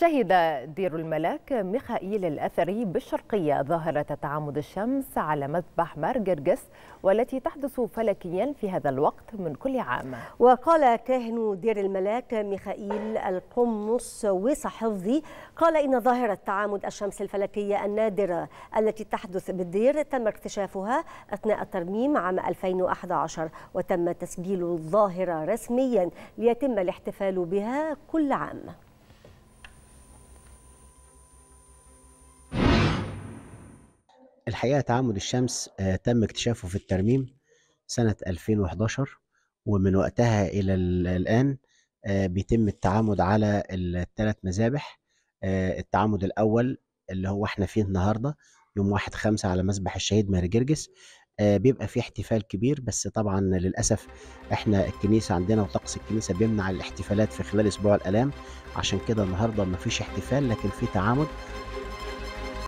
شهد دير الملاك ميخائيل الأثري بالشرقية ظاهرة تعامد الشمس على مذبح مار جرجس والتي تحدث فلكيا في هذا الوقت من كل عام وقال كاهن دير الملاك ميخائيل القمص وصحفظي قال إن ظاهرة تعامد الشمس الفلكية النادرة التي تحدث بالدير تم اكتشافها أثناء الترميم عام 2011 وتم تسجيل الظاهرة رسميا ليتم الاحتفال بها كل عام الحقيقة تعامد الشمس آه، تم اكتشافه في الترميم سنة 2011 ومن وقتها إلى الآن آه، بيتم التعامد على الثلاث مذابح آه، التعامد الأول اللي هو احنا فيه النهاردة يوم واحد خمسة على مسبح الشهيد مهر جرجس بيبقى في احتفال كبير بس طبعا للأسف احنا الكنيسة عندنا وطقس الكنيسة بيمنع الاحتفالات في خلال أسبوع الألام عشان كده النهاردة مفيش احتفال لكن في تعامد